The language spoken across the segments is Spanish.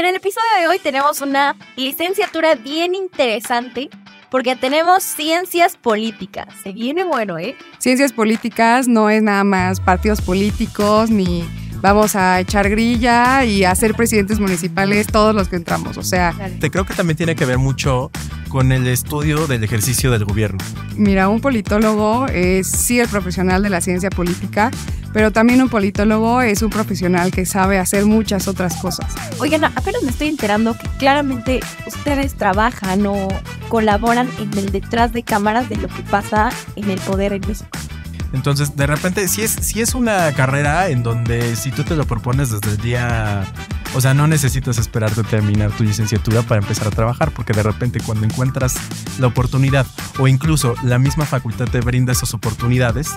En el episodio de hoy tenemos una licenciatura bien interesante porque tenemos ciencias políticas. Se viene bueno, ¿eh? Ciencias políticas no es nada más partidos políticos ni vamos a echar grilla y a ser presidentes municipales todos los que entramos. O sea, te creo que también tiene que ver mucho con el estudio del ejercicio del gobierno. Mira, un politólogo es sí el profesional de la ciencia política, pero también un politólogo es un profesional que sabe hacer muchas otras cosas. Oigan, apenas me estoy enterando que claramente ustedes trabajan o colaboran en el detrás de cámaras de lo que pasa en el poder en México. Entonces, de repente, si es, si es una carrera en donde si tú te lo propones desde el día... O sea, no necesitas esperar a terminar tu licenciatura para empezar a trabajar, porque de repente cuando encuentras la oportunidad o incluso la misma facultad te brinda esas oportunidades,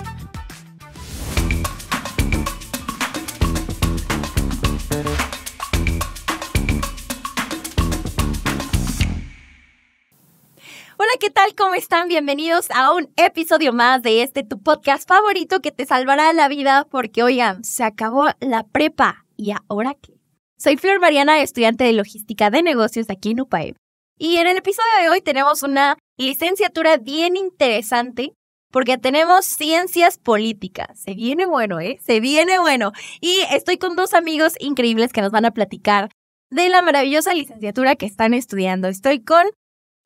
¿qué tal? ¿Cómo están? Bienvenidos a un episodio más de este tu podcast favorito que te salvará la vida porque, oigan, se acabó la prepa y ahora qué. Soy Flor Mariana, estudiante de logística de negocios de aquí en UPAE. Y en el episodio de hoy tenemos una licenciatura bien interesante porque tenemos ciencias políticas. Se viene bueno, ¿eh? Se viene bueno. Y estoy con dos amigos increíbles que nos van a platicar de la maravillosa licenciatura que están estudiando. Estoy con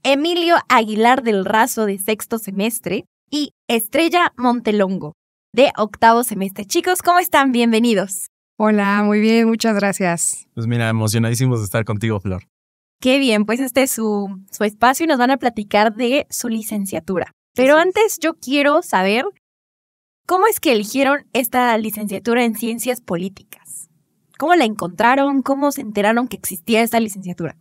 Emilio Aguilar del Razo de sexto semestre y Estrella Montelongo de octavo semestre. Chicos, ¿cómo están? Bienvenidos. Hola, muy bien, muchas gracias. Pues mira, emocionadísimos de estar contigo, Flor. Qué bien, pues este es su, espacio y nos van a platicar de su licenciatura. Pero antes yo quiero saber cómo es que eligieron esta licenciatura en ciencias políticas. ¿Cómo la encontraron? ¿Cómo se enteraron que existía esta licenciatura?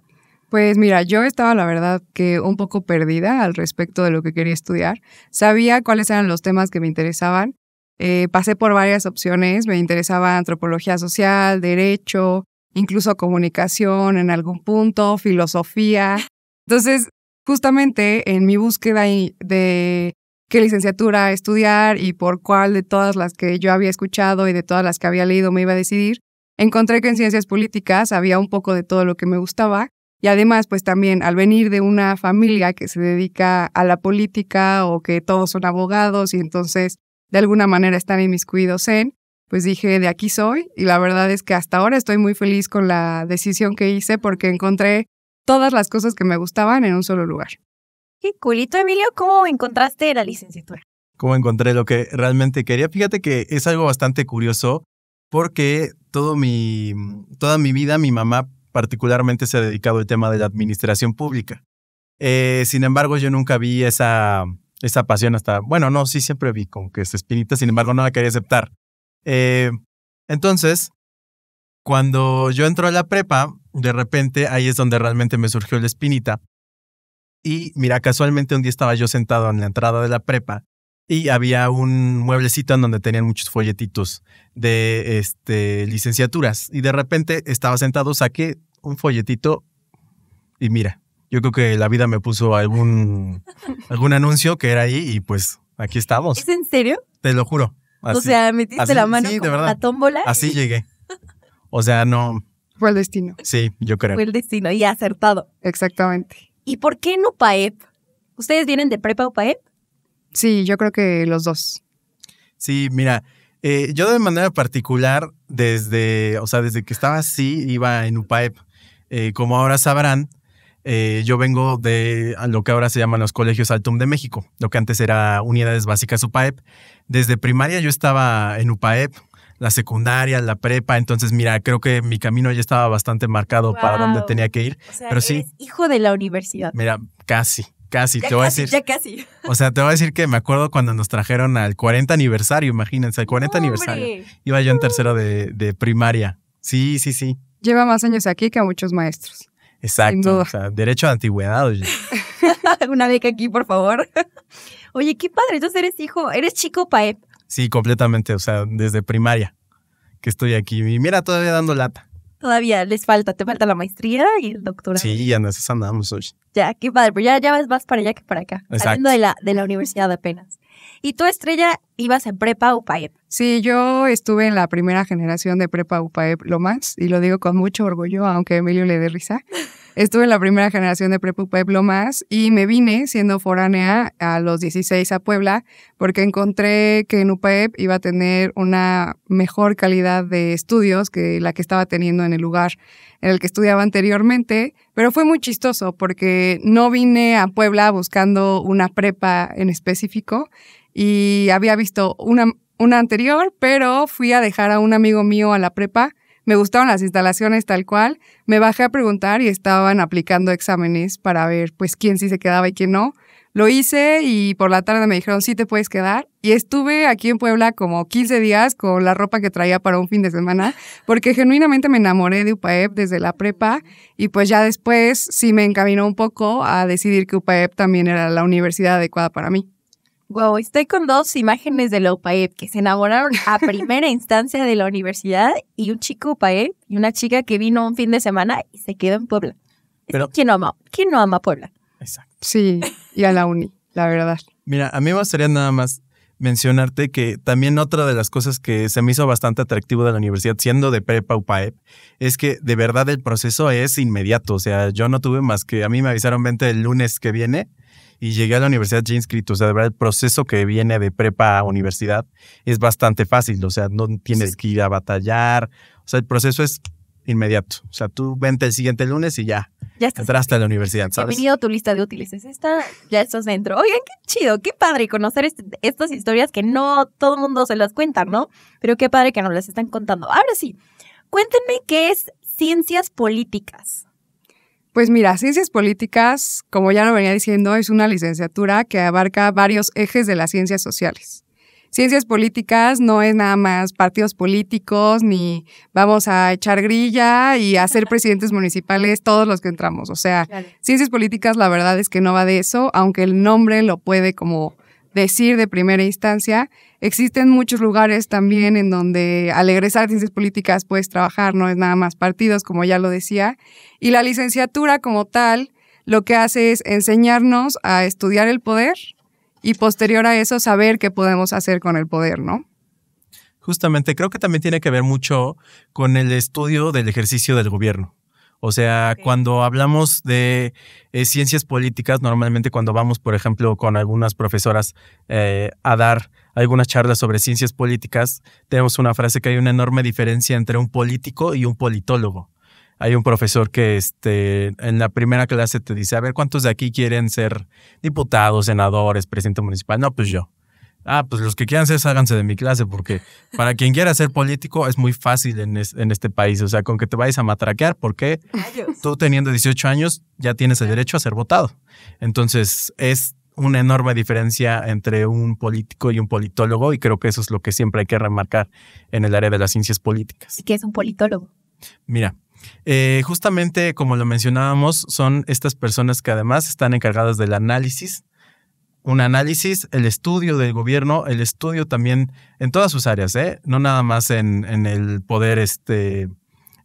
Pues mira, yo estaba la verdad que un poco perdida al respecto de lo que quería estudiar. Sabía cuáles eran los temas que me interesaban. Eh, pasé por varias opciones. Me interesaba antropología social, derecho, incluso comunicación en algún punto, filosofía. Entonces, justamente en mi búsqueda de qué licenciatura estudiar y por cuál de todas las que yo había escuchado y de todas las que había leído me iba a decidir, encontré que en ciencias políticas había un poco de todo lo que me gustaba y además, pues también al venir de una familia que se dedica a la política o que todos son abogados y entonces de alguna manera están inmiscuidos en, pues dije, de aquí soy y la verdad es que hasta ahora estoy muy feliz con la decisión que hice porque encontré todas las cosas que me gustaban en un solo lugar. Qué culito, Emilio, ¿cómo encontraste la licenciatura? ¿Cómo encontré lo que realmente quería? Fíjate que es algo bastante curioso porque todo mi, toda mi vida mi mamá particularmente se ha dedicado al tema de la administración pública. Eh, sin embargo, yo nunca vi esa, esa pasión hasta, bueno, no, sí siempre vi como que esa espinita, sin embargo, no la quería aceptar. Eh, entonces, cuando yo entro a la prepa, de repente ahí es donde realmente me surgió la espinita. Y mira, casualmente un día estaba yo sentado en la entrada de la prepa y había un mueblecito en donde tenían muchos folletitos de este, licenciaturas. Y de repente estaba sentado, saqué un folletito y mira, yo creo que la vida me puso algún, algún anuncio que era ahí y pues aquí estamos. ¿Es en serio? Te lo juro. o sea, metiste la mano en la tómbola. Así llegué. O sea, no. Fue el destino. Sí, yo creo. Fue el destino y acertado. Exactamente. ¿Y por qué no PAEP? ¿Ustedes vienen de prepa o Sí, yo creo que los dos. Sí, mira, eh, yo de manera particular, desde, o sea, desde que estaba así, iba en UPAEP. Eh, como ahora sabrán, eh, yo vengo de lo que ahora se llaman los colegios Altum de México, lo que antes era Unidades Básicas UPAEP. Desde primaria yo estaba en UPAEP, la secundaria, la prepa, entonces mira, creo que mi camino ya estaba bastante marcado para donde tenía que ir. pero sí, hijo de la universidad. Mira, casi. Casi, te voy a decir. Ya casi. O sea, te voy a decir que me acuerdo cuando nos trajeron al 40 aniversario, imagínense, al 40 aniversario. Iba yo en tercero de, de primaria. Sí, sí, sí lleva más años aquí que a muchos maestros. Exacto, o sea, derecho a antigüedad. Oye. Una beca aquí, por favor. Oye, qué padre, entonces eres hijo, eres chico PAEP. Sí, completamente, o sea, desde primaria que estoy aquí. Y mira, todavía dando lata. Todavía les falta, te falta la maestría y el doctorado. Sí, ya nos andamos Ya, qué padre, pues ya, ya vas más para allá que para acá. Exacto. de la, de la universidad apenas. ¿Y tú, Estrella, ibas en prepa UPAEP? Sí, yo estuve en la primera generación de prepa UPAEP lo más, y lo digo con mucho orgullo, aunque Emilio le dé risa. Estuve en la primera generación de prepa Pueblo Más y me vine siendo foránea a los 16 a Puebla porque encontré que en UPEP iba a tener una mejor calidad de estudios que la que estaba teniendo en el lugar en el que estudiaba anteriormente, pero fue muy chistoso porque no vine a Puebla buscando una prepa en específico y había visto una, una anterior, pero fui a dejar a un amigo mío a la prepa me gustaron las instalaciones tal cual. Me bajé a preguntar y estaban aplicando exámenes para ver pues quién sí se quedaba y quién no. Lo hice y por la tarde me dijeron, sí te puedes quedar. Y estuve aquí en Puebla como 15 días con la ropa que traía para un fin de semana, porque genuinamente me enamoré de UPAEP desde la prepa y pues ya después sí me encaminó un poco a decidir que UPAEP también era la universidad adecuada para mí. Wow, estoy con dos imágenes de la UPAEP que se enamoraron a primera instancia de la universidad y un chico UPAEP y una chica que vino un fin de semana y se quedó en Puebla. Pero, ¿Quién no ama? ¿Quién no ama Puebla? Exacto. Sí, y a la uni, la verdad. Mira, a mí me gustaría nada más mencionarte que también otra de las cosas que se me hizo bastante atractivo de la universidad, siendo de prepa UPAEP, es que de verdad el proceso es inmediato. O sea, yo no tuve más que a mí me avisaron 20 el lunes que viene y llegué a la universidad ya inscrito. O sea, de verdad, el proceso que viene de prepa a universidad es bastante fácil. O sea, no tienes que ir a batallar. O sea, el proceso es inmediato. O sea, tú vente el siguiente lunes y ya. Ya estás. Entraste a la universidad, ¿sabes? Bienvenido a tu lista de útiles. ya estás dentro. Oigan, qué chido, qué padre conocer este, estas historias que no todo el mundo se las cuenta, ¿no? Pero qué padre que nos las están contando. Ahora sí, cuéntenme qué es ciencias políticas. Pues mira, Ciencias Políticas, como ya lo venía diciendo, es una licenciatura que abarca varios ejes de las ciencias sociales. Ciencias políticas no es nada más partidos políticos, ni vamos a echar grilla y a presidentes municipales todos los que entramos. O sea, ciencias políticas la verdad es que no va de eso, aunque el nombre lo puede como decir de primera instancia, existen muchos lugares también en donde al egresar ciencias políticas puedes trabajar, no es nada más partidos, como ya lo decía. Y la licenciatura como tal lo que hace es enseñarnos a estudiar el poder y posterior a eso saber qué podemos hacer con el poder, ¿no? Justamente, creo que también tiene que ver mucho con el estudio del ejercicio del gobierno. O sea, cuando hablamos de eh, ciencias políticas, normalmente cuando vamos, por ejemplo, con algunas profesoras eh, a dar algunas charlas sobre ciencias políticas, tenemos una frase que hay una enorme diferencia entre un político y un politólogo. Hay un profesor que este, en la primera clase te dice, a ver, ¿cuántos de aquí quieren ser diputados, senadores, presidente municipal? No, pues yo. Ah, pues los que quieran ser, ságanse de mi clase, porque para quien quiera ser político es muy fácil en, en este país. O sea, con que te vayas a matraquear, porque tú teniendo 18 años ya tienes el derecho a ser votado. Entonces, es una enorme diferencia entre un político y un politólogo y creo que eso es lo que siempre hay que remarcar en el área de las ciencias políticas. ¿Y qué es un politólogo? Mira, eh, justamente como lo mencionábamos, son estas personas que además están encargadas del análisis, un análisis, el estudio del gobierno, el estudio también en todas sus áreas, ¿eh? no nada más en, el poder este,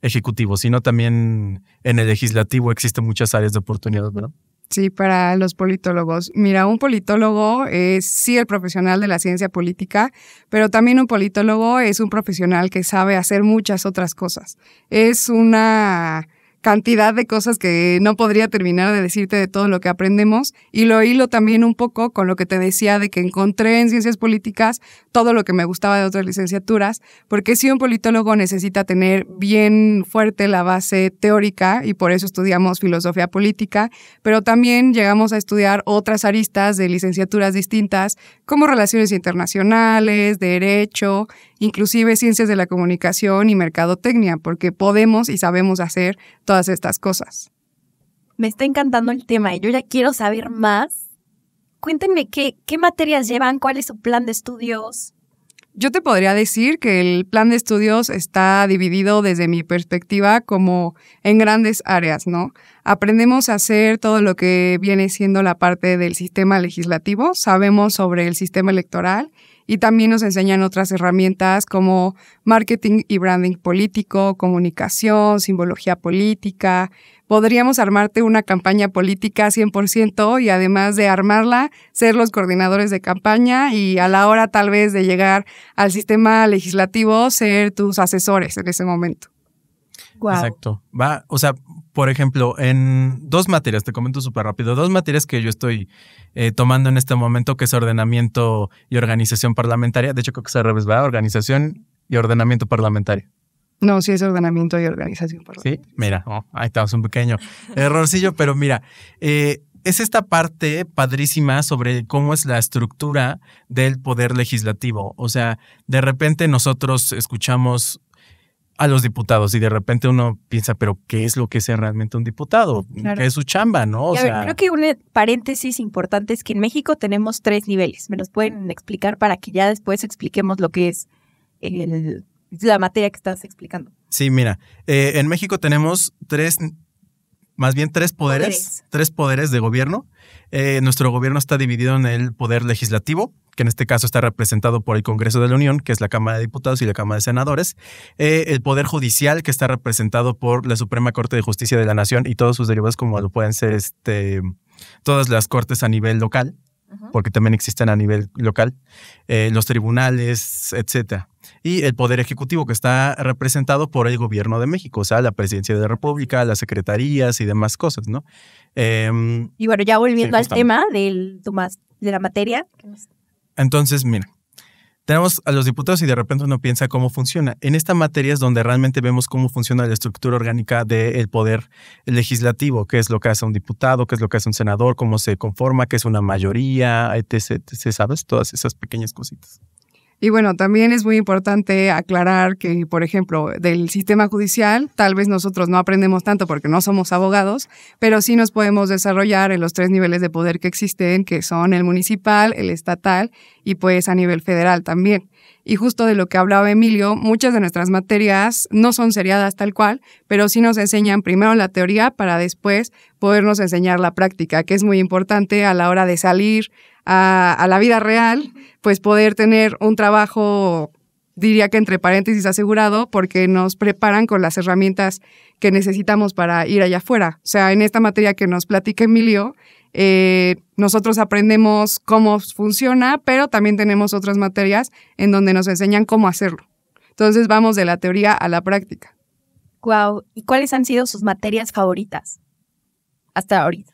ejecutivo, sino también en el legislativo existen muchas áreas de oportunidad, ¿verdad? Sí, para los politólogos. Mira, un politólogo es sí el profesional de la ciencia política, pero también un politólogo es un profesional que sabe hacer muchas otras cosas. Es una cantidad de cosas que no podría terminar de decirte de todo lo que aprendemos y lo hilo también un poco con lo que te decía de que encontré en ciencias políticas todo lo que me gustaba de otras licenciaturas, porque si un politólogo necesita tener bien fuerte la base teórica y por eso estudiamos filosofía política, pero también llegamos a estudiar otras aristas de licenciaturas distintas como relaciones internacionales, derecho, inclusive ciencias de la comunicación y mercadotecnia, porque podemos y sabemos hacer todas estas cosas. Me está encantando el tema y yo ya quiero saber más. Cuéntenme qué, qué materias llevan, cuál es su plan de estudios. Yo te podría decir que el plan de estudios está dividido desde mi perspectiva como en grandes áreas, ¿no? Aprendemos a hacer todo lo que viene siendo la parte del sistema legislativo, sabemos sobre el sistema electoral y también nos enseñan otras herramientas como marketing y branding político, comunicación, simbología política. Podríamos armarte una campaña política 100% y además de armarla, ser los coordinadores de campaña y a la hora tal vez de llegar al sistema legislativo, ser tus asesores en ese momento. Wow. Exacto. Va, o sea, por ejemplo, en dos materias, te comento súper rápido, dos materias que yo estoy eh, tomando en este momento, que es ordenamiento y organización parlamentaria. De hecho, creo que se al revés, ¿verdad? Organización y ordenamiento parlamentario. No, sí es ordenamiento y organización parlamentaria. Sí, mira, oh, ahí estamos, un pequeño errorcillo, pero mira, eh, es esta parte padrísima sobre cómo es la estructura del poder legislativo. O sea, de repente nosotros escuchamos a los diputados y de repente uno piensa, pero ¿qué es lo que es realmente un diputado? ¿Qué es su chamba, no? creo que un eh, paréntesis importante es que en México tenemos tres niveles. Me los pueden explicar para que ya después expliquemos lo que es la materia que estás explicando. Sí, mira, eh, en México tenemos tres más bien tres poderes, tres poderes de gobierno. Eh, nuestro gobierno está dividido en el poder legislativo, que en este caso está representado por el Congreso de la Unión, que es la Cámara de Diputados y la Cámara de Senadores, eh, el Poder Judicial, que está representado por la Suprema Corte de Justicia de la Nación y todos sus derivados, como lo pueden ser este, todas las cortes a nivel local, porque también existen a nivel local, eh, los tribunales, etcétera. Y el Poder Ejecutivo, que está representado por el Gobierno de México, o sea, la Presidencia de la República, las secretarías y demás cosas, ¿no? Em, y bueno, ya volviendo al tema de la materia. Entonces, mira, tenemos a los diputados y de repente uno piensa cómo funciona. En esta materia es donde realmente vemos cómo funciona la estructura orgánica del poder legislativo, qué es lo que hace un diputado, qué es lo que hace un senador, cómo se conforma, qué es una mayoría, etc, etc, ¿sabes? Todas esas pequeñas cositas. Y bueno, también es muy importante aclarar que, por ejemplo, del sistema judicial, tal vez nosotros no aprendemos tanto porque no somos abogados, pero sí nos podemos desarrollar en los tres niveles de poder que existen, que son el municipal, el estatal y pues a nivel federal también. Y justo de lo que hablaba Emilio, muchas de nuestras materias no son seriadas tal cual, pero sí nos enseñan primero la teoría para después podernos enseñar la práctica, que es muy importante a la hora de salir, a, la vida real, pues poder tener un trabajo diría que entre paréntesis asegurado, porque nos preparan con las herramientas que necesitamos para ir allá afuera. O sea, en esta materia que nos platica Emilio, eh, nosotros aprendemos cómo funciona, pero también tenemos otras materias en donde nos enseñan cómo hacerlo. Entonces vamos de la teoría a la práctica. Wow. ¿Y cuáles han sido sus materias favoritas hasta ahorita?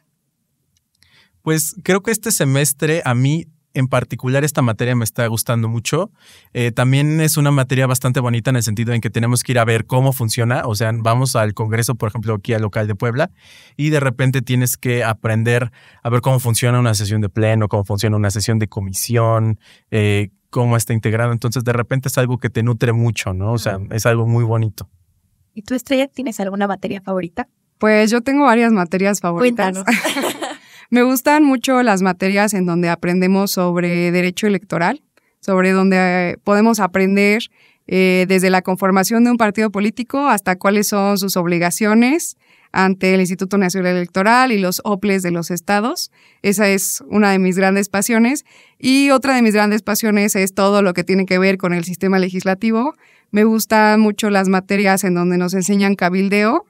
Pues creo que este semestre a mí en particular esta materia me está gustando mucho. Eh, también es una materia bastante bonita en el sentido en que tenemos que ir a ver cómo funciona. O sea, vamos al Congreso, por ejemplo, aquí al local de Puebla, y de repente tienes que aprender a ver cómo funciona una sesión de pleno, cómo funciona una sesión de comisión, eh, cómo está integrado. Entonces, de repente es algo que te nutre mucho, ¿no? O sea, es algo muy bonito. ¿Y tú, Estrella, tienes alguna materia favorita? Pues yo tengo varias materias favoritas. Cuéntanos. Me gustan mucho las materias en donde aprendemos sobre derecho electoral, sobre donde eh, podemos aprender eh, desde la conformación de un partido político hasta cuáles son sus obligaciones ante el Instituto Nacional Electoral y los OPLES de los estados. Esa es una de mis grandes pasiones. Y otra de mis grandes pasiones es todo lo que tiene que ver con el sistema legislativo. Me gustan mucho las materias en donde nos enseñan cabildeo,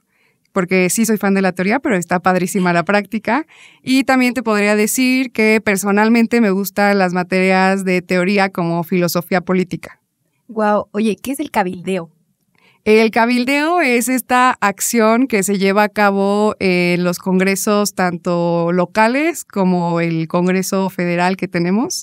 porque sí soy fan de la teoría, pero está padrísima la práctica. Y también te podría decir que personalmente me gustan las materias de teoría como filosofía política. Wow, oye, ¿qué es el cabildeo? El cabildeo es esta acción que se lleva a cabo en los congresos tanto locales como el Congreso Federal que tenemos,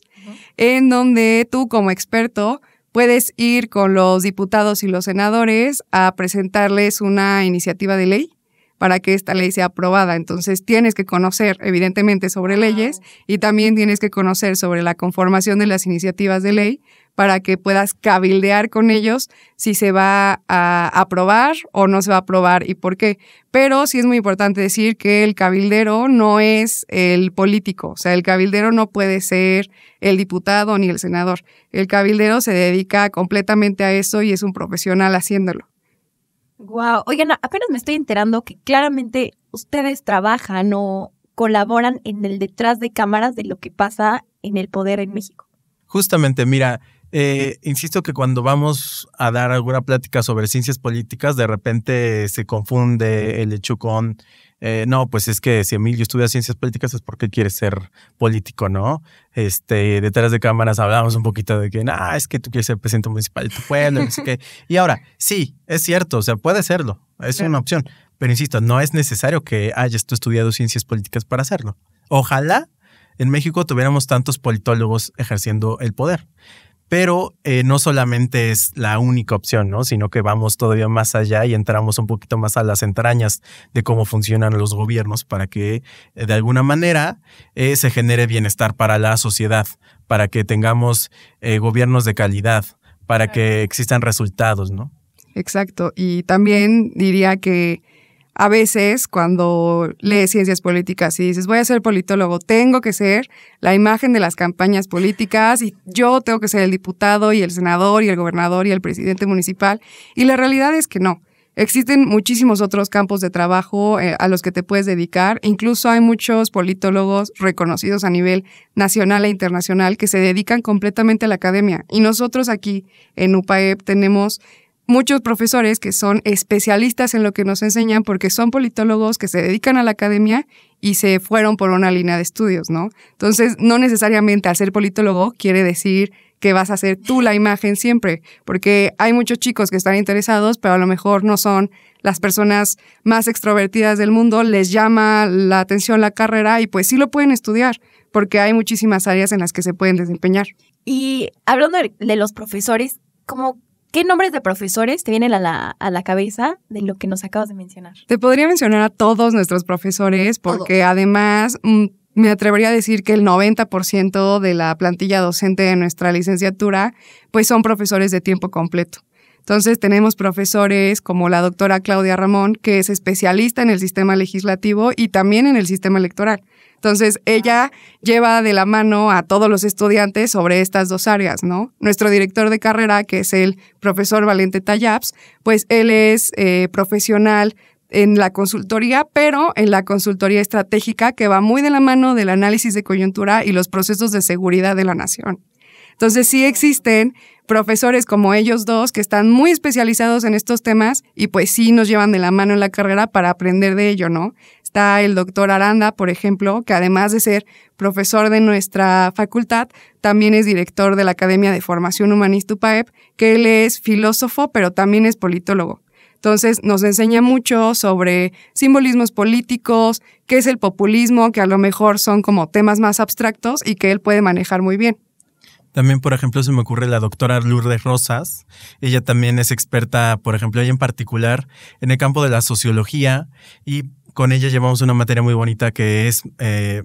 en donde tú como experto puedes ir con los diputados y los senadores a presentarles una iniciativa de ley para que esta ley sea aprobada. Entonces tienes que conocer, evidentemente, sobre leyes y también tienes que conocer sobre la conformación de las iniciativas de ley para que puedas cabildear con ellos si se va a aprobar o no se va a aprobar y por qué. Pero sí es muy importante decir que el cabildero no es el político, o sea, el cabildero no puede ser el diputado ni el senador. El cabildero se dedica completamente a eso y es un profesional haciéndolo. Wow, oigan, apenas me estoy enterando que claramente ustedes trabajan o colaboran en el detrás de cámaras de lo que pasa en el poder en México. Justamente, mira, eh, insisto que cuando vamos a dar alguna plática sobre ciencias políticas, de repente se confunde el hecho con eh, no, pues es que si Emilio estudia ciencias políticas es porque quiere ser político, ¿no? Este, detrás de cámaras hablábamos un poquito de que, ah, es que tú quieres ser presidente municipal de tu pueblo, Y ahora, sí, es cierto, o sea, puede serlo, es una opción, pero insisto, no es necesario que hayas tú estudiado ciencias políticas para hacerlo. Ojalá en México tuviéramos tantos politólogos ejerciendo el poder. Pero eh, no solamente es la única opción, ¿no? Sino que vamos todavía más allá y entramos un poquito más a las entrañas de cómo funcionan los gobiernos para que eh, de alguna manera eh, se genere bienestar para la sociedad, para que tengamos gobiernos de calidad, para que existan resultados, ¿no? Exacto. Y también diría que a veces cuando lees ciencias políticas y dices, voy a ser politólogo, tengo que ser la imagen de las campañas políticas y yo tengo que ser el diputado y el senador y el gobernador y el presidente municipal. Y la realidad es que no. Existen muchísimos otros campos de trabajo eh, a los que te puedes dedicar. E incluso hay muchos politólogos reconocidos a nivel nacional e internacional que se dedican completamente a la academia. Y nosotros aquí en UPAEP tenemos muchos profesores que son especialistas en lo que nos enseñan porque son politólogos que se dedican a la academia y se fueron por una línea de estudios, ¿no? Entonces, no necesariamente al ser politólogo quiere decir que vas a ser tú la imagen siempre, porque hay muchos chicos que están interesados, pero a lo mejor no son las personas más extrovertidas del mundo, les llama la atención la carrera y pues sí lo pueden estudiar, porque hay muchísimas áreas en las que se pueden desempeñar. Y hablando de los profesores, como ¿Qué nombres de profesores te vienen a la, cabeza de lo que nos acabas de mencionar? Te podría mencionar a todos nuestros profesores porque además mm, me atrevería a decir que el 90% de la plantilla docente de nuestra licenciatura pues son profesores de tiempo completo. Entonces tenemos profesores como la doctora Claudia Ramón, que es especialista en el sistema legislativo y también en el sistema electoral. Entonces, ella lleva de la mano a todos los estudiantes sobre estas dos áreas, ¿no? Nuestro director de carrera, que es el profesor Valente Tallaps, pues él es eh, profesional en la consultoría, pero en la consultoría estratégica que va muy de la mano del análisis de coyuntura y los procesos de seguridad de la nación. Entonces sí existen profesores como ellos dos que están muy especializados en estos temas y pues sí nos llevan de la mano en la carrera para aprender de ello, ¿no? está el doctor Aranda, por ejemplo, que además de ser profesor de nuestra facultad, también es director de la Academia de Formación Humanista UPAEP, que él es filósofo, pero también es politólogo. Entonces nos enseña mucho sobre simbolismos políticos, qué es el populismo, que a lo mejor son como temas más abstractos y que él puede manejar muy bien. También, por ejemplo, se me ocurre la doctora Lourdes Rosas. Ella también es experta, por ejemplo, y en particular, en el campo de la sociología y con ella llevamos una materia muy bonita que es eh,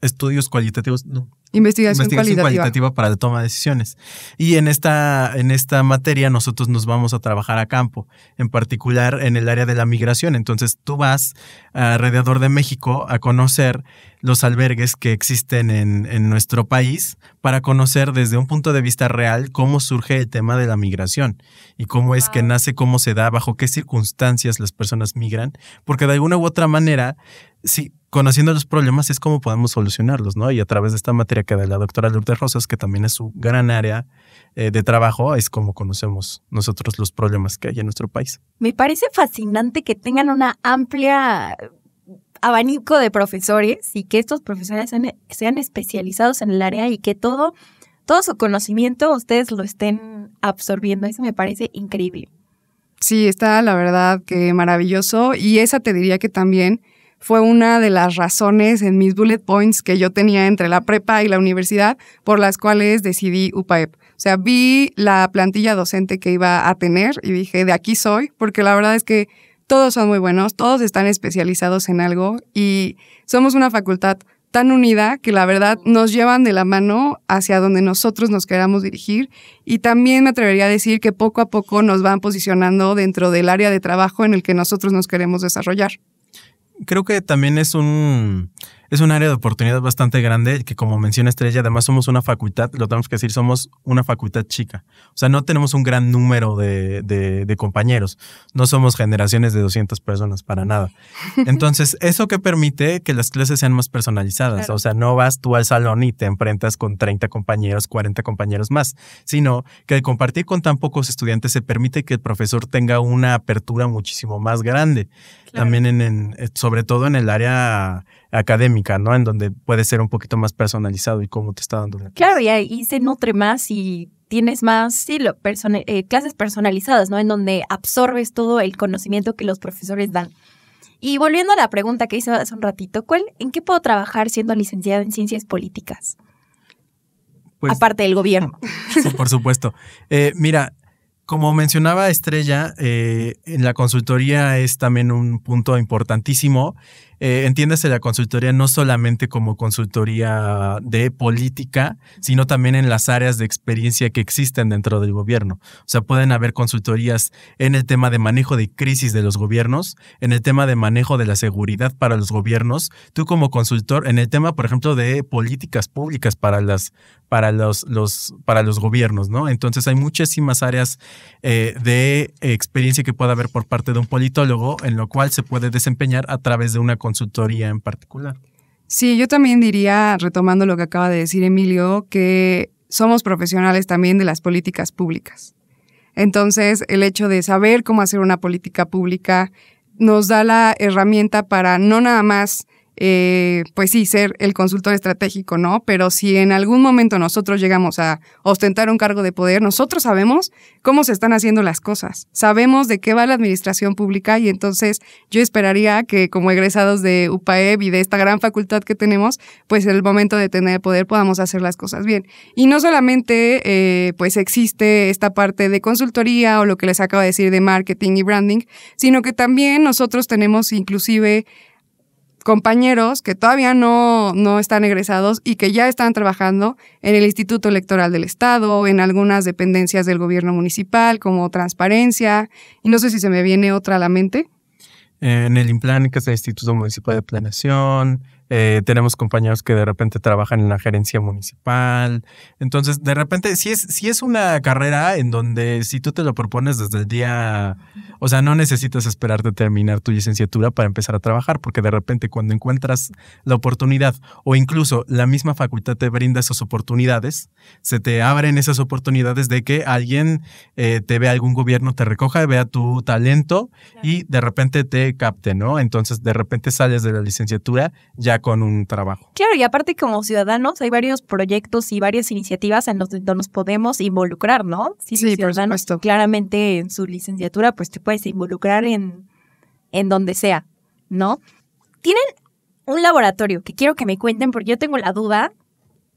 estudios cualitativos, no, Investigación, Investigación cualitativa. para para toma de decisiones. Y en esta, en esta materia nosotros nos vamos a trabajar a campo, en particular en el área de la migración. Entonces tú vas alrededor de México a conocer los albergues que existen en, en nuestro país para conocer desde un punto de vista real cómo surge el tema de la migración y cómo es que nace, cómo se da, bajo qué circunstancias las personas migran, porque de alguna u otra manera, si conociendo los problemas es cómo podemos solucionarlos, ¿no? Y a través de esta materia que da la doctora Lourdes Rosas, que también es su gran área eh, de trabajo, es como conocemos nosotros los problemas que hay en nuestro país. Me parece fascinante que tengan una amplia eh, abanico de profesores y que estos profesores sean, sean especializados en el área y que todo, todo su conocimiento ustedes lo estén absorbiendo. Eso me parece increíble. Sí, está la verdad que maravilloso y esa te diría que también fue una de las razones en mis bullet points que yo tenía entre la prepa y la universidad por las cuales decidí UPAEP. O sea, vi la plantilla docente que iba a tener y dije, de aquí soy, porque la verdad es que todos son muy buenos, todos están especializados en algo y somos una facultad tan unida que la verdad nos llevan de la mano hacia donde nosotros nos queramos dirigir y también me atrevería a decir que poco a poco nos van posicionando dentro del área de trabajo en el que nosotros nos queremos desarrollar creo que también es un es un área de oportunidad bastante grande que, como menciona Estrella, además somos una facultad, lo tenemos que decir, somos una facultad chica. O sea, no tenemos un gran número de, compañeros. No somos generaciones de 200 personas para nada. Entonces, eso que permite que las clases sean más personalizadas. O sea, no vas tú al salón y te enfrentas con 30 compañeros, 40 compañeros más, sino que compartir con tan pocos estudiantes se permite que el profesor tenga una apertura muchísimo más grande. También en, eh, sobre todo en el área académica, ¿no? En donde puede ser un poquito más personalizado y cómo te está dando. La claro, y ahí se nutre más y tienes más, eh, clases personalizadas, ¿no? En donde absorbes todo el conocimiento que los profesores dan. Y volviendo a la pregunta que hice hace un ratito, ¿cuál, ¿en qué puedo trabajar siendo licenciada en ciencias políticas? Pues Aparte del gobierno. Sí, por supuesto. Eh, mira, como mencionaba Estrella, eh, en la consultoría es también un punto importantísimo eh, entiéndase la consultoría no solamente como consultoría de política, sino también en las áreas de experiencia que existen dentro del gobierno. O sea, pueden haber consultorías en el tema de manejo de crisis de los gobiernos, en el tema de manejo de la seguridad para los gobiernos. Tú como consultor, en el tema, por ejemplo, de políticas públicas para, las, para, los, los, para los gobiernos, ¿no? Entonces hay muchísimas áreas eh, de experiencia que pueda haber por parte de un politólogo, en lo cual se puede desempeñar a través de una consultoría en particular. Sí, yo también diría, retomando lo que acaba de decir Emilio, que somos profesionales también de las políticas públicas. Entonces, el hecho de saber cómo hacer una política pública nos da la herramienta para no nada más eh, pues sí, ser el consultor estratégico, ¿no? Pero si en algún momento nosotros llegamos a ostentar un cargo de poder, nosotros sabemos cómo se están haciendo las cosas, sabemos de qué va la administración pública y entonces yo esperaría que como egresados de UPAEB y de esta gran facultad que tenemos, pues en el momento de tener poder podamos hacer las cosas bien. Y no solamente eh, pues existe esta parte de consultoría o lo que les acabo de decir de marketing y branding, sino que también nosotros tenemos inclusive compañeros que todavía no, no están egresados y que ya están trabajando en el Instituto Electoral del Estado, en algunas dependencias del gobierno municipal, como transparencia, y no sé si se me viene otra a la mente. En el IMPLAN, que es el Instituto Municipal de Planación, eh, tenemos compañeros que de repente trabajan en la gerencia municipal. Entonces, de repente, si es, si es una carrera en donde si tú te lo propones desde el día, o sea, no necesitas esperarte terminar tu licenciatura para empezar a trabajar, porque de repente cuando encuentras la oportunidad o incluso la misma facultad te brinda esas oportunidades, se te abren esas oportunidades de que alguien eh, te vea, algún gobierno te recoja, vea tu talento y de repente te capte, ¿no? Entonces, de repente sales de la licenciatura ya con un trabajo. Claro, y aparte como ciudadanos hay varios proyectos y varias iniciativas en los que nos podemos involucrar, ¿no? Si sí, Claramente en su licenciatura pues te puedes involucrar en, en donde sea, ¿no? Tienen un laboratorio que quiero que me cuenten porque yo tengo la duda,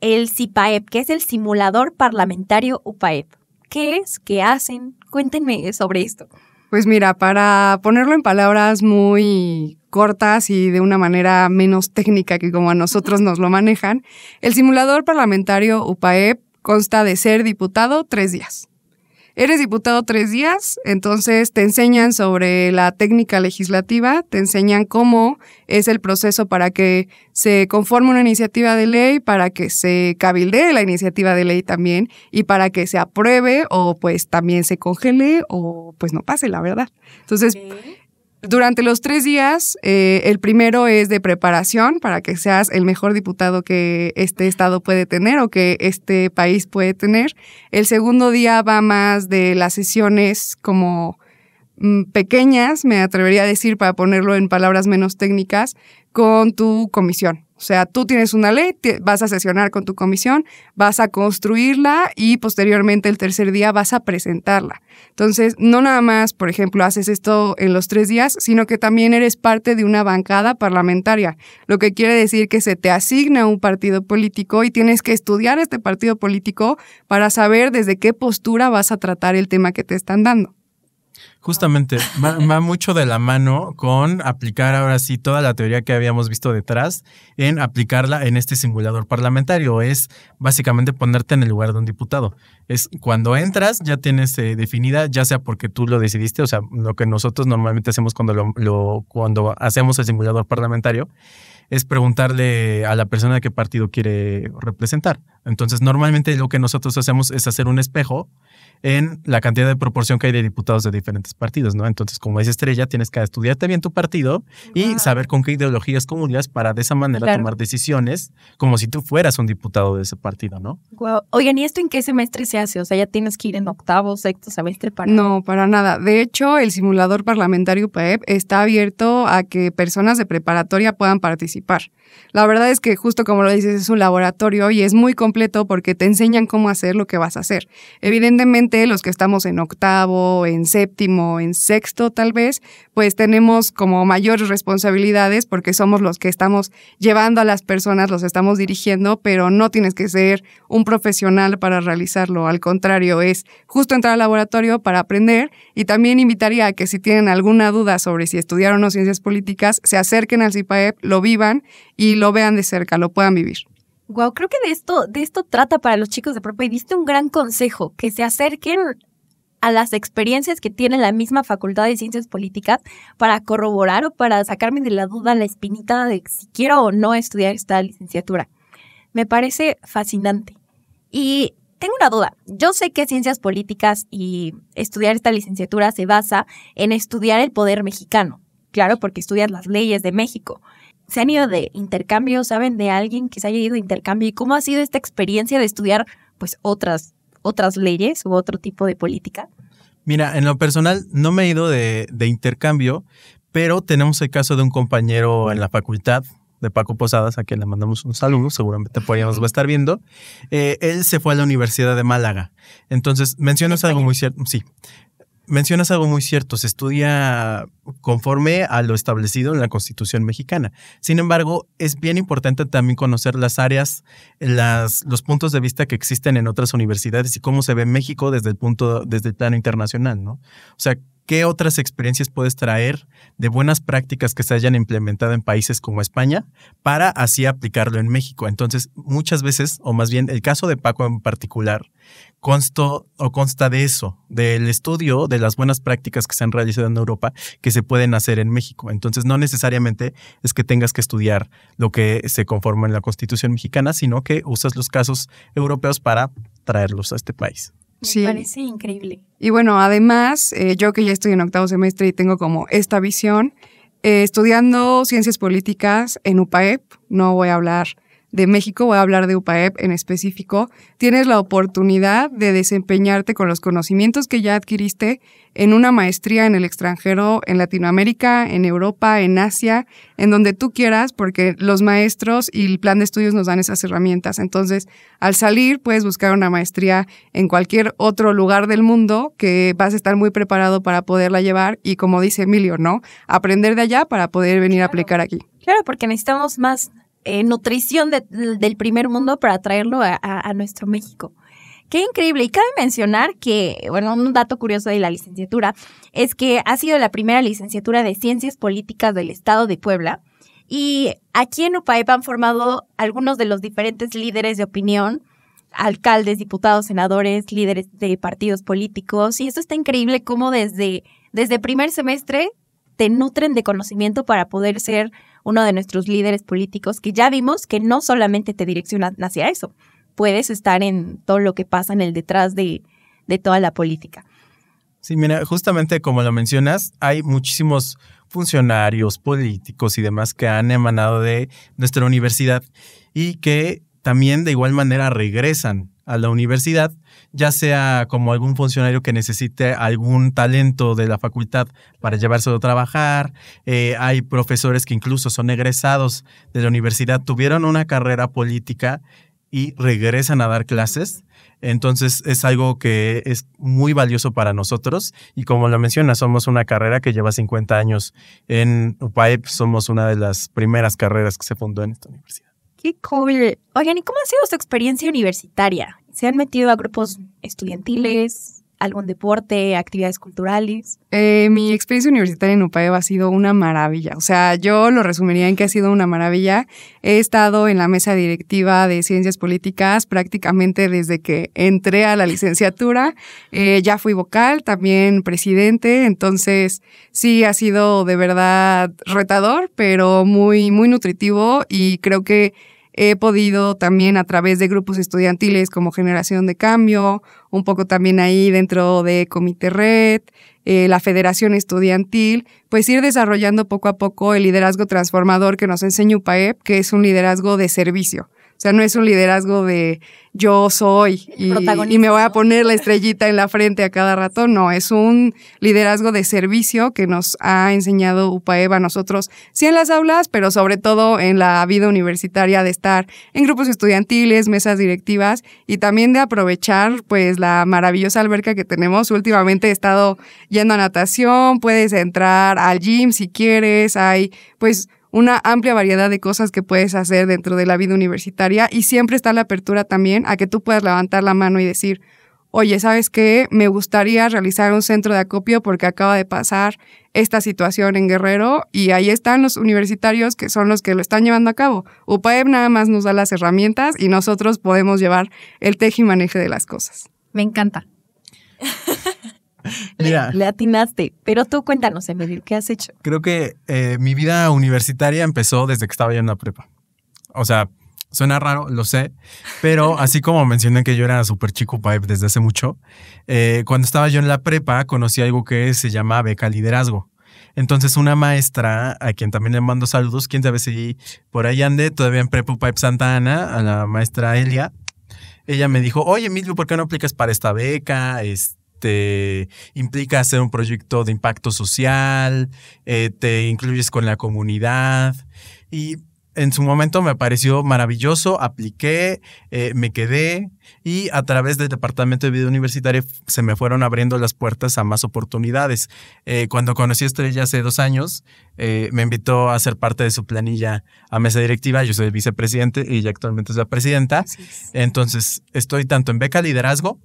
el CIPAEP, e que es el simulador parlamentario UPAEP. E ¿Qué es? ¿Qué hacen? Cuéntenme sobre esto. Pues mira, para ponerlo en palabras muy cortas y de una manera menos técnica que como a nosotros nos lo manejan, el simulador parlamentario UPAEP consta de ser diputado tres días. Eres diputado tres días, entonces te enseñan sobre la técnica legislativa, te enseñan cómo es el proceso para que se conforme una iniciativa de ley, para que se cabildee la iniciativa de ley también y para que se apruebe o pues también se congele o pues no pase, la verdad. Entonces, durante los tres días, eh, el primero es de preparación para que seas el mejor diputado que este estado puede tener o que este país puede tener. El segundo día va más de las sesiones como mm, pequeñas, me atrevería a decir para ponerlo en palabras menos técnicas, con tu comisión. O sea, tú tienes una ley, vas a sesionar con tu comisión, vas a construirla y posteriormente el tercer día vas a presentarla. Entonces, no nada más, por ejemplo, haces esto en los tres días, sino que también eres parte de una bancada parlamentaria, lo que quiere decir que se te asigna un partido político y tienes que estudiar este partido político para saber desde qué postura vas a tratar el tema que te están dando. Justamente, va, mucho de la mano con aplicar ahora sí toda la teoría que habíamos visto detrás en aplicarla en este simulador parlamentario. Es básicamente ponerte en el lugar de un diputado. Es cuando entras ya tienes eh, definida, ya sea porque tú lo decidiste, o sea, lo que nosotros normalmente hacemos cuando, lo, cuando hacemos el simulador parlamentario es preguntarle a la persona de qué partido quiere representar. Entonces, normalmente lo que nosotros hacemos es hacer un espejo en la cantidad de proporción que hay de diputados de diferentes partidos, ¿no? Entonces, como es estrella, tienes que estudiarte bien tu partido y saber con qué ideologías comunes para de esa manera tomar decisiones como si tú fueras un diputado de ese partido, ¿no? Oigan, ¿y esto en qué semestre se hace? O sea, ya tienes que ir en octavo, sexto semestre para... No, para nada. De hecho, el simulador parlamentario PAEP e está abierto a que personas de preparatoria puedan participar. La verdad es que justo como lo dices, es un laboratorio y es muy completo porque te enseñan cómo hacer lo que vas a hacer. Evidentemente, los que estamos en octavo, en séptimo, en sexto tal vez, pues tenemos como mayores responsabilidades porque somos los que estamos llevando a las personas, los estamos dirigiendo, pero no tienes que ser un profesional para realizarlo. Al contrario, es justo entrar al laboratorio para aprender y también invitaría a que si tienen alguna duda sobre si estudiaron o no ciencias políticas, se acerquen al CIPAEP, e lo vivan y lo vean de cerca, lo puedan vivir. Wow, creo que de esto, de esto trata para los chicos de prepa y diste un gran consejo, que se acerquen a las experiencias que tiene la misma Facultad de Ciencias Políticas para corroborar o para sacarme de la duda la espinita de si quiero o no estudiar esta licenciatura. Me parece fascinante. Y tengo una duda. Yo sé que ciencias políticas y estudiar esta licenciatura se basa en estudiar el poder mexicano. Claro, porque estudias las leyes de México se han ido de intercambio, saben de alguien que se haya ido de intercambio y cómo ha sido esta experiencia de estudiar pues otras otras leyes u otro tipo de política? Mira, en lo personal no me he ido de, intercambio, pero tenemos el caso de un compañero en la facultad de Paco Posadas, a quien le mandamos un saludo, seguramente podríamos estar viendo, eh, él se fue a la Universidad de Málaga. Entonces, mencionas algo muy cierto, sí, mencionas algo muy cierto, se estudia conforme a lo establecido en la Constitución mexicana. Sin embargo, es bien importante también conocer las áreas, las, los puntos de vista que existen en otras universidades y cómo se ve México desde el punto, desde el plano internacional, ¿no? O sea, ¿Qué otras experiencias puedes traer de buenas prácticas que se hayan implementado en países como España para así aplicarlo en México? Entonces, muchas veces, o más bien el caso de Paco en particular, o consta de eso, del estudio de las buenas prácticas que se han realizado en Europa que se pueden hacer en México. Entonces, no necesariamente es que tengas que estudiar lo que se conforma en la Constitución mexicana, sino que usas los casos europeos para traerlos a este país. Me parece increíble. Y bueno, además, eh, yo que ya estoy en octavo semestre y tengo como esta visión, eh, estudiando ciencias políticas en UPAEP, no voy a hablar de México, voy a hablar de UPAEP en específico, tienes la oportunidad de desempeñarte con los conocimientos que ya adquiriste en una maestría en el extranjero, en Latinoamérica, en Europa, en Asia, en donde tú quieras, porque los maestros y el plan de estudios nos dan esas herramientas. Entonces, al salir, puedes buscar una maestría en cualquier otro lugar del mundo que vas a estar muy preparado para poderla llevar y, como dice Emilio, ¿no? Aprender de allá para poder venir a aplicar aquí. Claro, porque necesitamos más eh, nutrición del primer mundo para traerlo a, nuestro México. Qué increíble. Y cabe mencionar que, bueno, un dato curioso de la licenciatura es que ha sido la primera licenciatura de Ciencias Políticas del Estado de Puebla. Y aquí en UPAEP han formado algunos de los diferentes líderes de opinión, alcaldes, diputados, senadores, líderes de partidos políticos. Y eso está increíble cómo desde, desde primer semestre te nutren de conocimiento para poder ser uno de nuestros líderes políticos, que ya vimos que no solamente te direccionan hacia eso, puedes estar en todo lo que pasa en el detrás de, de toda la política. Sí, mira, justamente como lo mencionas, hay muchísimos funcionarios políticos y demás que han emanado de nuestra universidad y que también de igual manera regresan a la universidad ya sea como algún funcionario que necesite algún talento de la facultad para llevárselo a trabajar, eh, hay profesores que incluso son egresados de la universidad, tuvieron una carrera política y regresan a dar clases. Entonces es algo que es muy valioso para nosotros y como lo menciona, somos una carrera que lleva 50 años en UPAEP, somos una de las primeras carreras que se fundó en esta universidad. Qué cool. Oigan, ¿y cómo ha sido su experiencia universitaria? ¿Se han metido a grupos estudiantiles, algún deporte, actividades culturales? Eh, mi experiencia universitaria en UPAEB ha sido una maravilla. O sea, yo lo resumiría en que ha sido una maravilla. He estado en la mesa directiva de ciencias políticas prácticamente desde que entré a la licenciatura. Eh, ya fui vocal, también presidente. Entonces, sí, ha sido de verdad retador, pero muy, muy nutritivo y creo que He podido también a través de grupos estudiantiles como Generación de Cambio, un poco también ahí dentro de Comité Red, eh, la Federación Estudiantil, pues ir desarrollando poco a poco el liderazgo transformador que nos enseña UPAEP, que es un liderazgo de servicio. O sea, no es un liderazgo de yo soy y, me voy a poner la estrellita en la frente a cada rato. No, es un liderazgo de servicio que nos ha enseñado Upaeva a nosotros, sí en las aulas, pero sobre todo en la vida universitaria de estar en grupos estudiantiles, mesas directivas y también de aprovechar pues la maravillosa alberca que tenemos. Últimamente he estado yendo a natación, puedes entrar al gym si quieres, hay pues una amplia variedad de cosas que puedes hacer dentro de la vida universitaria y siempre está la apertura también a que tú puedas levantar la mano y decir, oye, ¿sabes qué? Me gustaría realizar un centro de acopio porque acaba de pasar esta situación en Guerrero y ahí están los universitarios que son los que lo están llevando a cabo. UPAEB nada más nos da las herramientas y nosotros podemos llevar el tej y maneje de las cosas. Me encanta. le, atinaste. Pero tú cuéntanos, Emilio, ¿qué has hecho? Creo que eh, mi vida universitaria empezó desde que estaba ya en la prepa. O sea, suena raro, lo sé, pero así como mencioné que yo era súper chico pipe desde hace mucho, eh, cuando estaba yo en la prepa conocí algo que se llama beca liderazgo. Entonces, una maestra, a quien también le mando saludos, quién sabe si por ahí ande, todavía en Prepo Pipe Santa Ana, a la maestra Elia, ella me dijo, oye, Emilio, ¿por qué no aplicas para esta beca? Este, te implica hacer un proyecto de impacto social, eh, te incluyes con la comunidad y en su momento me pareció maravilloso, apliqué, eh, me quedé y a través del Departamento de Vida Universitaria se me fueron abriendo las puertas a más oportunidades. Eh, cuando conocí a Estrella hace dos años, me invitó a ser parte de su planilla a mesa directiva. Yo soy vicepresidente y ya actualmente es la presidenta. Entonces, estoy tanto en beca liderazgo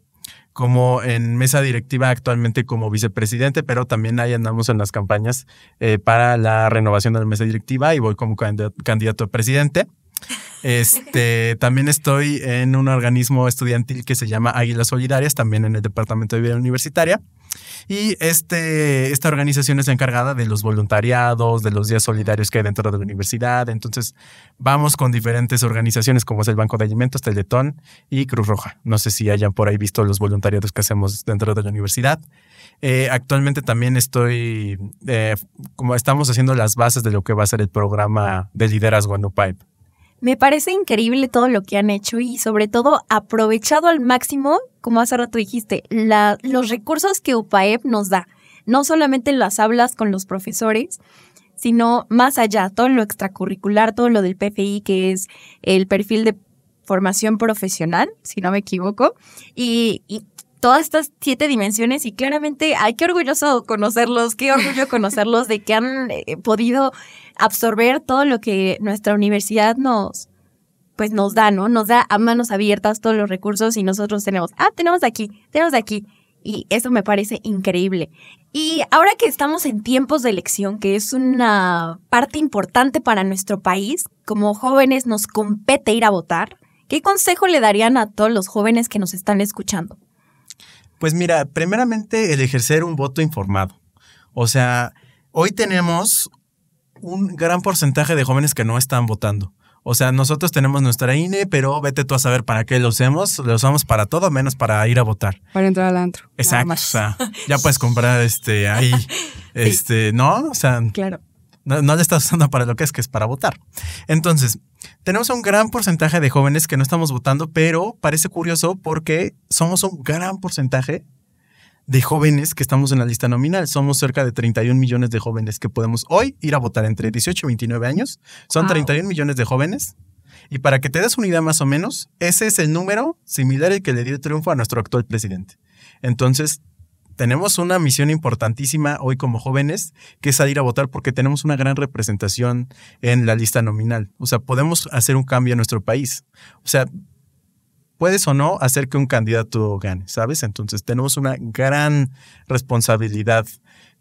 como en mesa directiva actualmente como vicepresidente, pero también ahí andamos en las campañas eh, para la renovación de la mesa directiva y voy como candidato a presidente. Este, también estoy en un organismo estudiantil que se llama Águilas Solidarias, también en el Departamento de Vida Universitaria. Y este, esta organización es encargada de los voluntariados, de los días solidarios que hay dentro de la universidad. Entonces, vamos con diferentes organizaciones como es el Banco de Alimentos, Teletón y Cruz Roja. No sé si hayan por ahí visto los voluntariados que hacemos dentro de la universidad. Eh, actualmente también estoy, eh, como estamos haciendo las bases de lo que va a ser el programa de liderazgo en UPIPE. Me parece increíble todo lo que han hecho y sobre todo aprovechado al máximo, como hace rato dijiste, los recursos que UPAEP nos da. No solamente las hablas con los profesores, sino más allá, todo lo extracurricular, todo lo del PFI, que es el perfil de formación profesional, si no me equivoco, y todas estas siete dimensiones y claramente, ay, qué orgulloso conocerlos, qué orgullo conocerlos de que han eh, podido absorber todo lo que nuestra universidad nos, pues nos da, ¿no? Nos da a manos abiertas todos los recursos y nosotros tenemos, ah, tenemos de aquí, tenemos de aquí. Y eso me parece increíble. Y ahora que estamos en tiempos de elección, que es una parte importante para nuestro país, como jóvenes nos compete ir a votar, ¿qué consejo le darían a todos los jóvenes que nos están escuchando? Pues mira, primeramente el ejercer un voto informado. O sea, hoy tenemos un gran porcentaje de jóvenes que no están votando. O sea, nosotros tenemos nuestra INE, pero vete tú a saber para qué lo usamos, Lo usamos para todo menos para ir a votar. Para entrar al antro. Exacto. O sea, ya puedes comprar este ahí. Este, ¿no? O sea. Claro. No, no la estás usando para lo que es, que es para votar. Entonces, tenemos un gran porcentaje de jóvenes que no estamos votando, pero parece curioso porque somos un gran porcentaje de jóvenes que estamos en la lista nominal. Somos cerca de 31 millones de jóvenes que podemos hoy ir a votar entre 18 y 29 años. Son 31 millones de jóvenes. Y para que te des una idea más o menos, ese es el número similar al que le dio triunfo a nuestro actual presidente. Entonces, tenemos una misión importantísima hoy como jóvenes, que es salir a votar porque tenemos una gran representación en la lista nominal. O sea, podemos hacer un cambio en nuestro país. O sea, puedes o no hacer que un candidato gane, ¿sabes? Entonces, tenemos una gran responsabilidad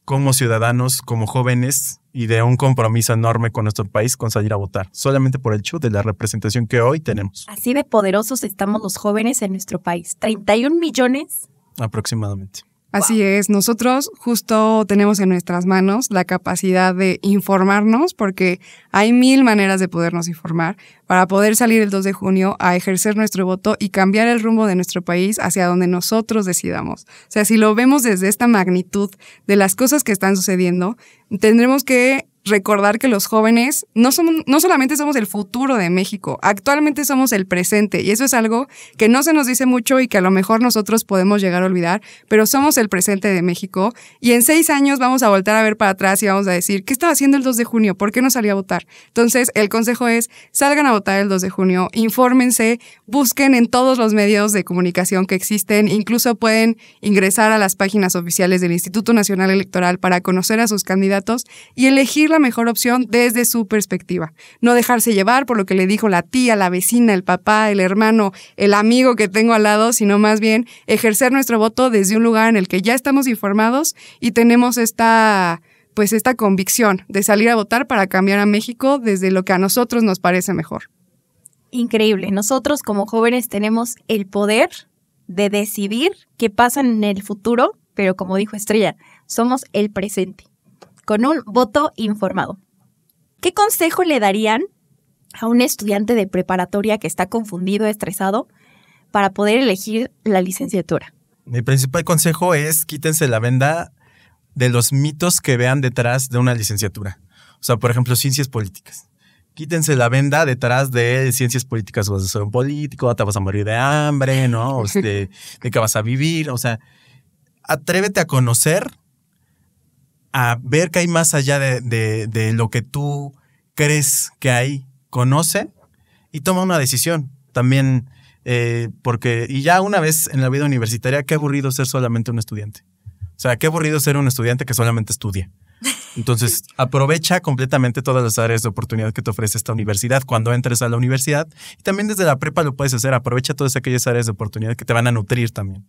como ciudadanos, como jóvenes y de un compromiso enorme con nuestro país con salir a votar, solamente por el hecho de la representación que hoy tenemos. Así de poderosos estamos los jóvenes en nuestro país, 31 millones. Aproximadamente. Así es, nosotros justo tenemos en nuestras manos la capacidad de informarnos porque hay mil maneras de podernos informar para poder salir el 2 de junio a ejercer nuestro voto y cambiar el rumbo de nuestro país hacia donde nosotros decidamos. O sea, si lo vemos desde esta magnitud de las cosas que están sucediendo, tendremos que recordar que los jóvenes no, somos, no solamente somos el futuro de México, actualmente somos el presente y eso es algo que no se nos dice mucho y que a lo mejor nosotros podemos llegar a olvidar, pero somos el presente de México y en seis años vamos a voltar a ver para atrás y vamos a decir, ¿qué estaba haciendo el 2 de junio? ¿Por qué no salí a votar? Entonces, el consejo es, salgan a votar el 2 de junio, infórmense, busquen en todos los medios de comunicación que existen, incluso pueden ingresar a las páginas oficiales del Instituto Nacional Electoral para conocer a sus candidatos y elegir la mejor opción desde su perspectiva. No dejarse llevar por lo que le dijo la tía, la vecina, el papá, el hermano, el amigo que tengo al lado, sino más bien ejercer nuestro voto desde un lugar en el que ya estamos informados y tenemos esta pues esta convicción de salir a votar para cambiar a México desde lo que a nosotros nos parece mejor. Increíble. Nosotros como jóvenes tenemos el poder de decidir qué pasa en el futuro, pero como dijo Estrella, somos el presente con un voto informado. ¿Qué consejo le darían a un estudiante de preparatoria que está confundido, estresado, para poder elegir la licenciatura? Mi principal consejo es quítense la venda de los mitos que vean detrás de una licenciatura. O sea, por ejemplo, ciencias políticas. Quítense la venda detrás de ciencias políticas. Vas a ser un político, te vas a morir de hambre, ¿no? de, este, de qué vas a vivir. O sea, atrévete a conocer a ver que hay más allá de, de, lo que tú crees que hay, conoce y toma una decisión. También, eh, porque, y ya una vez en la vida universitaria, qué aburrido ser solamente un estudiante. O sea, qué aburrido ser un estudiante que solamente estudia. Entonces, aprovecha completamente todas las áreas de oportunidad que te ofrece esta universidad cuando entres a la universidad. Y también desde la prepa lo puedes hacer. Aprovecha todas aquellas áreas de oportunidad que te van a nutrir también.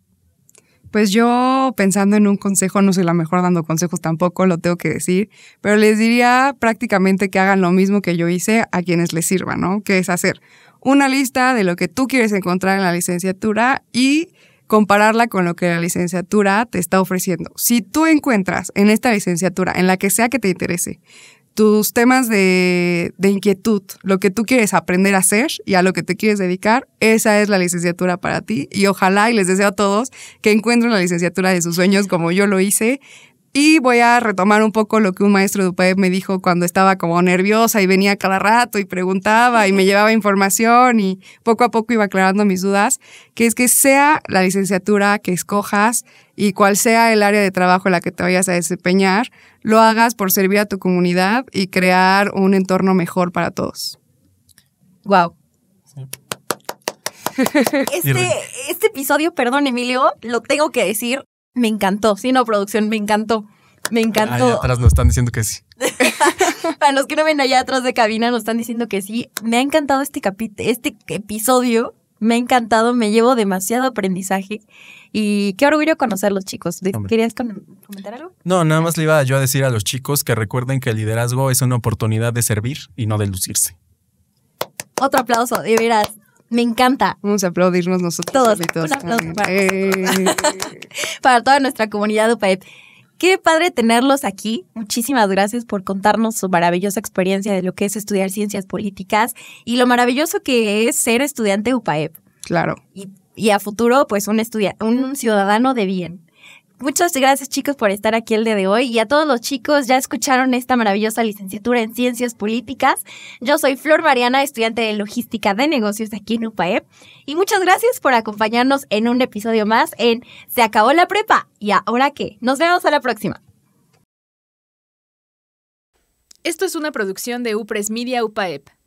Pues yo pensando en un consejo, no soy la mejor dando consejos tampoco, lo tengo que decir, pero les diría prácticamente que hagan lo mismo que yo hice a quienes les sirva, ¿no? Que es hacer una lista de lo que tú quieres encontrar en la licenciatura y compararla con lo que la licenciatura te está ofreciendo. Si tú encuentras en esta licenciatura, en la que sea que te interese, tus temas de, inquietud, lo que tú quieres aprender a hacer y a lo que te quieres dedicar, esa es la licenciatura para ti. Y ojalá, y les deseo a todos, que encuentren la licenciatura de sus sueños como yo lo hice. Y voy a retomar un poco lo que un maestro de UPAEP me dijo cuando estaba como nerviosa y venía cada rato y preguntaba y me llevaba información y poco a poco iba aclarando mis dudas, que es que sea la licenciatura que escojas y cual sea el área de trabajo en la que te vayas a desempeñar, lo hagas por servir a tu comunidad y crear un entorno mejor para todos. Wow. Este, este episodio, perdón Emilio, lo tengo que decir, me encantó. Sí, no, producción, me encantó. Me encantó. Allá atrás nos están diciendo que sí. Para los que no ven allá atrás de cabina, nos están diciendo que sí. Me ha encantado este, capítulo, este episodio. Me ha encantado, me llevo demasiado aprendizaje y qué orgullo conocerlos, chicos. ¿Querías comentar algo? No, nada más le iba yo a decir a los chicos que recuerden que el liderazgo es una oportunidad de servir y no de lucirse. Otro aplauso, de veras. Me encanta. Vamos a aplaudirnos nosotros. Todos. Eh. para, toda nuestra comunidad UPAEP. Qué padre tenerlos aquí. Muchísimas gracias por contarnos su maravillosa experiencia de lo que es estudiar ciencias políticas y lo maravilloso que es ser estudiante UPAEP. Claro. Y, a futuro, pues, un, un ciudadano de bien. Muchas gracias chicos por estar aquí el día de hoy y a todos los chicos ya escucharon esta maravillosa licenciatura en Ciencias Políticas. Yo soy Flor Mariana, estudiante de Logística de Negocios aquí en UPAEP y muchas gracias por acompañarnos en un episodio más en Se acabó la prepa y ahora qué. Nos vemos a la próxima. Esto es una producción de UPRES Media UPAEP.